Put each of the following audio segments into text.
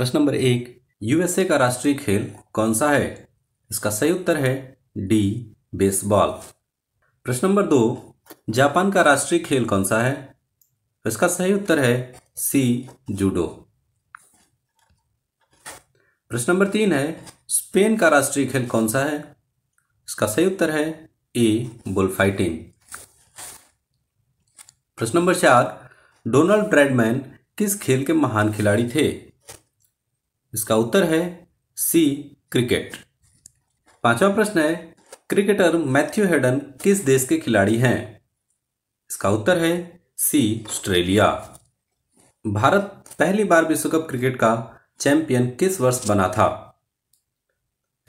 प्रश्न नंबर एक यूएसए का राष्ट्रीय खेल कौन सा है इसका सही उत्तर है डी बेसबॉल प्रश्न नंबर दो जापान का राष्ट्रीय खेल कौन सा है इसका सही उत्तर है सी जूडो प्रश्न नंबर तीन है स्पेन का राष्ट्रीय खेल कौन सा है इसका सही उत्तर है ए बुल फाइटिंग प्रश्न नंबर चार डोनाल्ड ब्रेडमैन किस खेल के महान खिलाड़ी थे इसका उत्तर है सी क्रिकेट पांचवा प्रश्न है क्रिकेटर मैथ्यू हेडन किस देश के खिलाड़ी हैं इसका उत्तर है सी ऑस्ट्रेलिया भारत पहली बार विश्व कप क्रिकेट का चैंपियन किस वर्ष बना था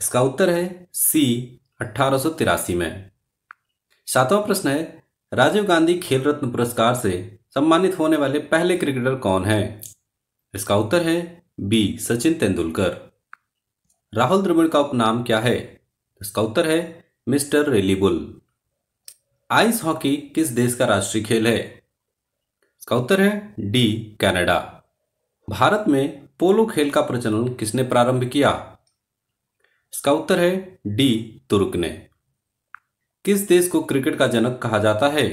इसका उत्तर है सी अठारह में सातवां प्रश्न है राजीव गांधी खेल रत्न पुरस्कार से सम्मानित होने वाले पहले क्रिकेटर कौन हैं इसका उत्तर है बी सचिन तेंदुलकर राहुल द्रविड़ का उपनाम क्या है इसका उत्तर है मिस्टर रेलीबुल आइस हॉकी किस देश का राष्ट्रीय खेल है इसका उत्तर है डी कनाडा भारत में पोलो खेल का प्रचलन किसने प्रारंभ किया इसका उत्तर है डी तुर्क ने किस देश को क्रिकेट का जनक कहा जाता है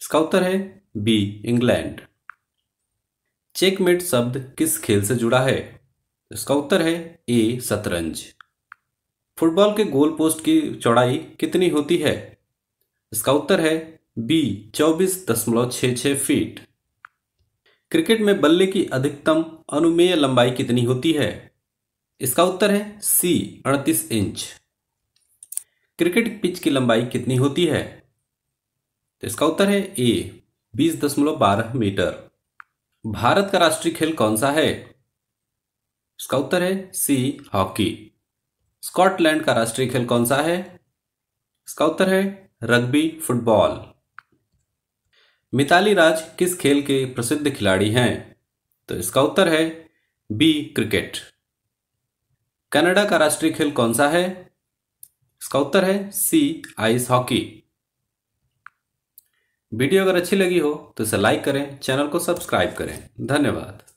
इसका उत्तर है बी इंग्लैंड चेकमेट शब्द किस खेल से जुड़ा है इसका उत्तर है ए शतरंज फुटबॉल के गोल पोस्ट की चौड़ाई कितनी होती है इसका उत्तर है बी चौबीस दशमलव छ छ फीट क्रिकेट में बल्ले की अधिकतम अनुमेय लंबाई कितनी होती है इसका उत्तर है सी अड़तीस इंच क्रिकेट पिच की लंबाई कितनी होती है तो इसका उत्तर है ए बीस दशमलव बारह मीटर भारत का राष्ट्रीय खेल कौन सा है इसका उत्तर है सी हॉकी स्कॉटलैंड का राष्ट्रीय खेल कौन सा है इसका उत्तर है रग्बी फुटबॉल मिताली राज किस खेल के प्रसिद्ध खिलाड़ी हैं तो इसका उत्तर है बी क्रिकेट कनाडा का राष्ट्रीय खेल कौन सा है इसका उत्तर है सी आइस हॉकी वीडियो अगर अच्छी लगी हो तो इसे लाइक करें चैनल को सब्सक्राइब करें धन्यवाद